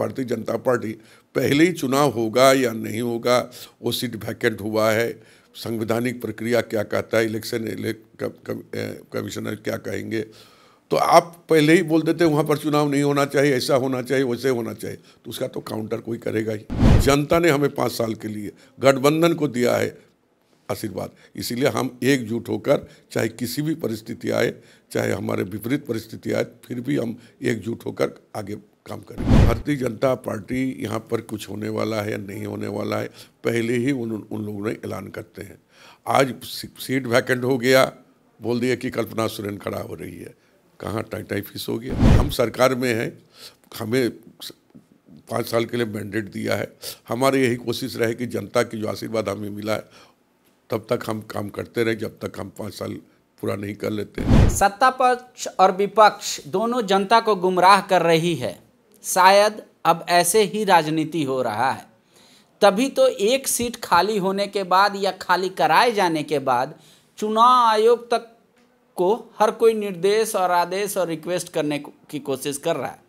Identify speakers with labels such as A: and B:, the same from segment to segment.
A: भारतीय जनता पार्टी पहले ही चुनाव होगा या नहीं होगा वो सीट वैकेंट हुआ है संवैधानिक प्रक्रिया क्या कहता है इलेक्शन कमिश्नर क्या कहेंगे तो आप पहले ही बोल देते वहाँ पर चुनाव नहीं होना चाहिए ऐसा होना चाहिए वैसे होना चाहिए तो उसका तो काउंटर कोई करेगा ही जनता ने हमें पाँच साल के लिए गठबंधन को दिया है आशीर्वाद इसीलिए हम एकजुट होकर चाहे किसी भी परिस्थिति आए चाहे हमारे विपरीत परिस्थिति आए फिर भी हम एकजुट होकर आगे काम करेंगे भारतीय जनता पार्टी यहाँ पर कुछ होने वाला है या नहीं होने वाला है पहले ही उन उन लोगों ने ऐलान करते हैं आज सीट वैकेंट हो गया बोल दिया कि कल्पना सुरेन खड़ा हो रही है कहाँ टाई टाई फीस हो गया हम सरकार में हैं हमें पाँच साल के लिए मैंडेट दिया है हमारी यही कोशिश रहे कि जनता की जो आशीर्वाद हमें मिला है तब तक हम काम करते रहे जब तक हम पाँच साल पूरा नहीं कर लेते
B: सत्ता पक्ष और विपक्ष दोनों जनता को गुमराह कर रही है शायद अब ऐसे ही राजनीति हो रहा है तभी तो एक सीट खाली होने के बाद या खाली कराए जाने के बाद चुनाव आयोग तक को हर कोई निर्देश और आदेश और रिक्वेस्ट करने की कोशिश कर रहा है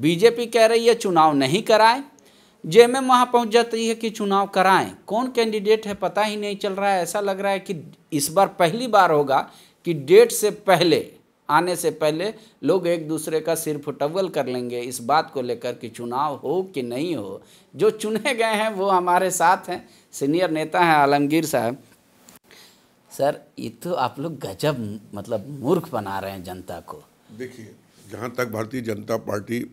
B: बीजेपी कह रही है चुनाव नहीं कराएं एम वहाँ पहुँच जाती है कि चुनाव कराएं कौन कैंडिडेट है पता ही नहीं चल रहा है ऐसा लग रहा है कि इस बार पहली बार होगा कि डेट से पहले आने से पहले लोग एक दूसरे का सिर फुटवल कर लेंगे इस बात को लेकर कि चुनाव हो कि नहीं हो जो चुने गए हैं वो हमारे साथ हैं सीनियर नेता हैं आलमगीर साहब सर ये तो आप लोग गजब मतलब मूर्ख बना रहे हैं जनता
A: को देखिए जहाँ तक भारतीय जनता पार्टी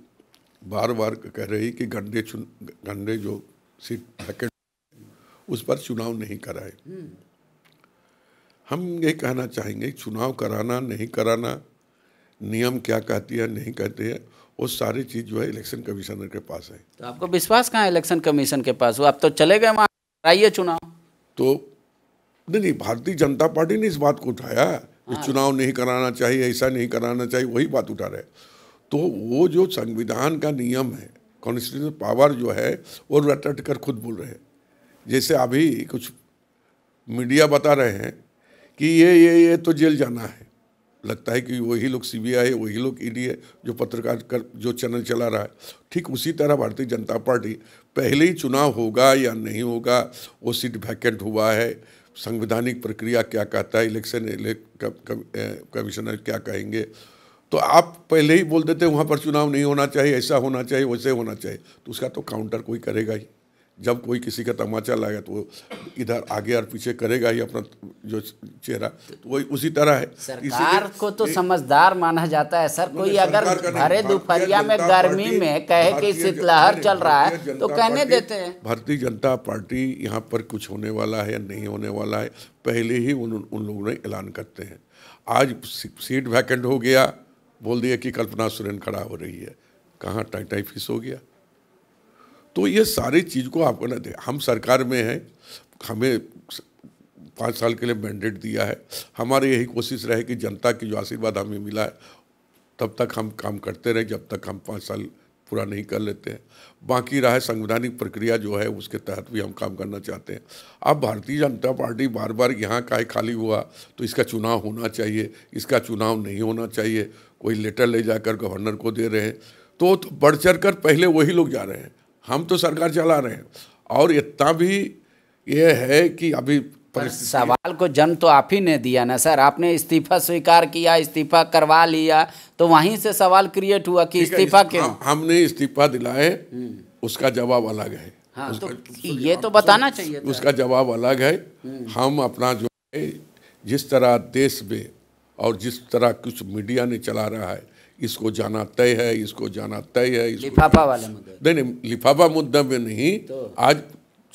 A: बार बार कह रही कि गंदे चुन गंदे जो सीट पैकेट उस पर चुनाव नहीं कराए हम्म। हम ये कहना चाहेंगे चुनाव कराना नहीं कराना नियम क्या कहती है नहीं कहती है वो सारी चीज़ जो है इलेक्शन कमीशनर के पास है
B: तो आपको विश्वास कहाँ इलेक्शन कमीशन के पास वो आप तो चले गए वहाँ कराइए चुनाव
A: तो नहीं नहीं भारतीय जनता पार्टी ने इस बात को उठाया कि हाँ। चुनाव नहीं कराना चाहिए ऐसा नहीं कराना चाहिए वही बात उठा रहे तो वो जो संविधान का नियम है कॉन्स्टिट्यूशन पावर जो है वो रट रट कर खुद बोल रहे हैं जैसे अभी कुछ मीडिया बता रहे हैं कि ये ये ये तो जेल जाना है लगता है कि वही लोग सी बी है वही लोग ईडी e है जो पत्रकार कर जो चैनल चला रहा है ठीक उसी तरह भारतीय जनता पार्टी पहले ही चुनाव होगा या नहीं होगा वो सीट वैकेंट हुआ है संवैधानिक प्रक्रिया क्या कहता है इलेक्शन कमिश्नर क्या कहेंगे तो आप पहले ही बोल देते वहाँ पर चुनाव नहीं होना चाहिए ऐसा होना चाहिए वैसे होना चाहिए तो उसका तो काउंटर कोई करेगा ही जब कोई किसी का तमाचा लगा तो वो इधर आगे और पीछे करेगा ही अपना जो चेहरा तो वही उसी तरह है सरकार
B: को तो समझदार माना जाता है सर कोई अगर हरे दोपहरिया में गर्मी में कहे कि शीतलहर चल रहा है तो कहने देते हैं
A: भारतीय जनता पार्टी यहाँ पर कुछ होने वाला है या नहीं होने वाला है पहले ही उन उन लोगों ने ऐलान करते हैं आज सीट वैकेंट हो गया बोल दिया कि कल्पना सुरेन खड़ा हो रही है कहाँ टाई टाई फीस हो गया तो ये सारी चीज़ को आपको ना दे हम सरकार में हैं हमें पाँच साल के लिए मैंडेट दिया है हमारी यही कोशिश रहे कि जनता की जो आशीर्वाद हमें मिला है तब तक हम काम करते रहे जब तक हम पाँच साल पूरा नहीं कर लेते हैं बाकी रहा है संवैधानिक प्रक्रिया जो है उसके तहत भी हम काम करना चाहते हैं अब भारतीय जनता पार्टी बार बार यहाँ का ही खाली हुआ तो इसका चुनाव होना चाहिए इसका चुनाव नहीं होना चाहिए कोई लेटर ले जाकर गवर्नर को दे रहे हैं तो, तो बढ़ चढ़ कर पहले वही लोग जा रहे हैं हम तो सरकार चला रहे हैं और इतना भी ये है
B: कि अभी सवाल को जन्म तो आप ही ने दिया ना सर आपने इस्तीफा स्वीकार किया इस्तीफा करवा लिया तो वहीं से सवाल क्रिएट हुआ कि इस्तीफा क्यों हाँ,
A: हमने इस्तीफा दिलाए हम्म। उसका जवाब अलग है हाँ, तो ये तो बताना चाहिए उसका जवाब अलग है हम्म। हम अपना जो है जिस तरह देश में और जिस तरह कुछ मीडिया ने चला रहा है इसको जाना तय है इसको जाना तय है इसको लिफाफा वाले मुद्दे नहीं नहीं लिफाफा मुद्दा में नहीं तो, आज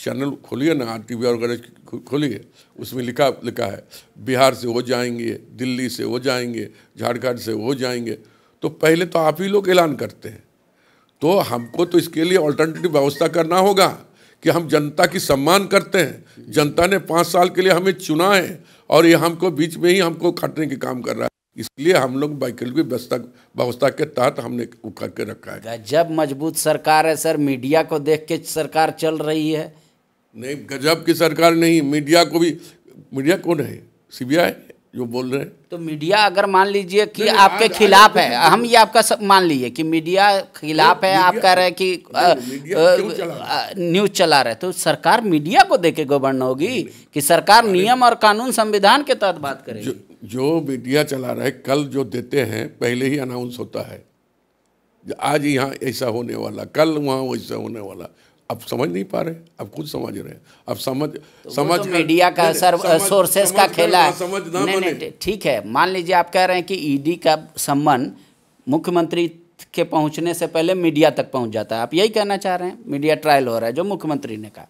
A: चैनल खोलिए ना आर टी वगैरह खोलिए उसमें लिखा लिखा है बिहार से हो जाएंगे दिल्ली से हो जाएंगे झारखंड से हो जाएंगे तो पहले तो आप ही लोग ऐलान करते हैं तो हमको तो इसके लिए ऑल्टरनेटिव व्यवस्था करना होगा कि हम जनता की सम्मान करते हैं जनता ने पाँच साल के लिए हमें चुना है और ये हमको बीच में ही हमको खटने के काम कर रहा है इसलिए हम लोग वैकल्पिक व्यवस्था व्यवस्था के तहत हमने वो करके रखा है गजब मजबूत सरकार है सर मीडिया को देख के सरकार चल रही है नहीं गजब की सरकार नहीं मीडिया को भी मीडिया कौन है सीबीआई जो बोल रहे हैं
B: तो मीडिया अगर मान लीजिए कि आपके आज, खिलाफ आज, तो है आज, हम ये आपका सब मान लीजिए कि मीडिया खिलाफ है आप कह रहे हैं कि न्यूज चला रहे तो सरकार मीडिया को देके गवर्न होगी
A: कि सरकार नियम
B: और कानून संविधान के तहत बात करेगी
A: जो मीडिया चला रहा है कल जो देते हैं पहले ही अनाउंस होता है आज यहाँ ऐसा होने वाला कल वहाँ वैसा होने वाला अब समझ नहीं पा रहे अब खुद समझ रहे हैं अब समझ तो, तो समझ तो मीडिया का सर सोर्सेस का खेला है समझ ना नहीं
B: ठीक है मान लीजिए आप कह रहे हैं कि ईडी e का सम्मान मुख्यमंत्री के पहुंचने से पहले मीडिया तक पहुंच जाता है आप यही कहना चाह रहे हैं मीडिया ट्रायल हो रहा है जो मुख्यमंत्री ने कहा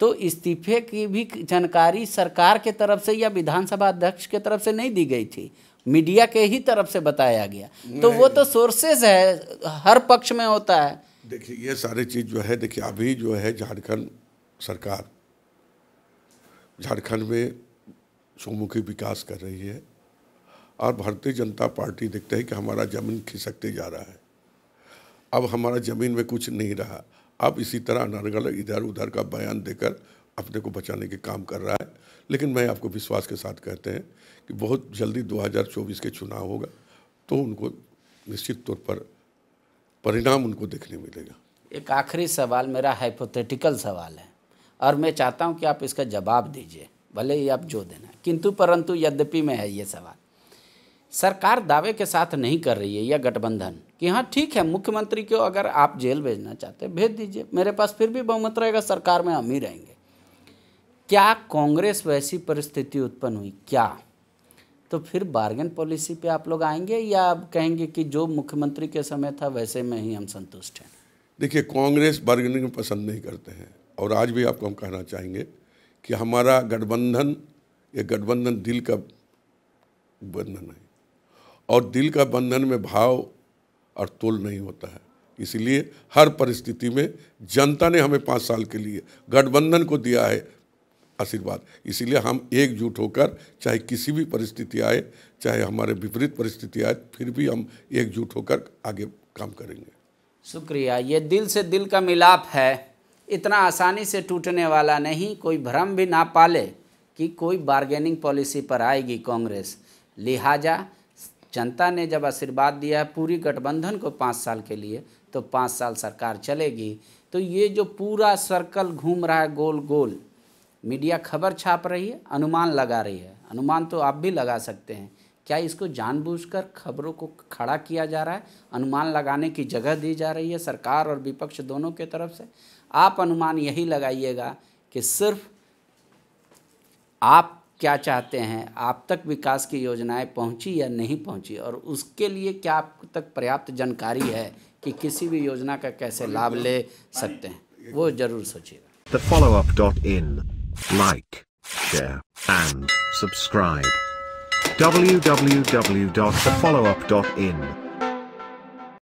B: तो इस्तीफे की भी जानकारी सरकार के तरफ से या विधानसभा अध्यक्ष के तरफ से नहीं दी गई थी मीडिया के ही तरफ से बताया गया तो वो तो सोर्सेज है हर पक्ष में होता है
A: देखिए ये सारी चीज़ जो है देखिए अभी जो है झारखंड सरकार झारखंड में चौमुखी विकास कर रही है और भारतीय जनता पार्टी देखते हैं कि हमारा ज़मीन खिसकते जा रहा है अब हमारा ज़मीन में कुछ नहीं रहा अब इसी तरह अलग इधर उधर का बयान देकर अपने को बचाने के काम कर रहा है लेकिन मैं आपको विश्वास के साथ कहते हैं कि बहुत जल्दी 2024 के चुनाव होगा तो उनको निश्चित तौर पर परिणाम उनको देखने मिलेगा
B: एक आखिरी सवाल मेरा हाइपोथेटिकल सवाल है और मैं चाहता हूं कि आप इसका जवाब दीजिए भले ही आप जो देना किंतु परंतु यद्यपि में है ये सवाल सरकार दावे के साथ नहीं कर रही है यह गठबंधन कि हाँ ठीक है मुख्यमंत्री को अगर आप जेल भेजना चाहते हैं भेज दीजिए मेरे पास फिर भी बहुमत रहेगा सरकार में हम ही रहेंगे क्या कांग्रेस वैसी परिस्थिति उत्पन्न हुई क्या तो फिर बार्गेन पॉलिसी पे आप लोग आएंगे या आप कहेंगे कि जो मुख्यमंत्री के समय था वैसे में ही हम संतुष्ट हैं
A: देखिए कांग्रेस बार्गेनिंग पसंद नहीं करते हैं और आज भी आपको हम कहना चाहेंगे कि हमारा गठबंधन ये गठबंधन दिल का बंधन है और दिल का बंधन में भाव और तोल नहीं होता है इसलिए हर परिस्थिति में जनता ने हमें पाँच साल के लिए गठबंधन को दिया है आशीर्वाद इसीलिए हम एकजुट होकर चाहे किसी भी परिस्थिति आए चाहे हमारे विपरीत परिस्थिति आए फिर भी हम एकजुट होकर आगे काम करेंगे
B: शुक्रिया ये दिल से दिल का मिलाप है इतना आसानी से टूटने वाला नहीं कोई भ्रम भी ना पाले कि कोई बार्गेनिंग पॉलिसी पर आएगी कांग्रेस लिहाजा जनता ने जब आशीर्वाद दिया है पूरी गठबंधन को पाँच साल के लिए तो पाँच साल सरकार चलेगी तो ये जो पूरा सर्कल घूम रहा है गोल गोल मीडिया खबर छाप रही है अनुमान लगा रही है अनुमान तो आप भी लगा सकते हैं क्या इसको जानबूझकर खबरों को खड़ा किया जा रहा है अनुमान लगाने की जगह दी जा रही है सरकार और विपक्ष दोनों के तरफ से आप अनुमान यही लगाइएगा कि सिर्फ आप क्या चाहते हैं आप तक विकास की योजनाएं पहुंची या नहीं पहुंची और उसके लिए क्या आप तक पर्याप्त जानकारी है कि किसी भी योजना का कैसे लाभ ले सकते हैं वो जरूर सोचिएगा dot in like
A: and subscribe www.thefollowup.in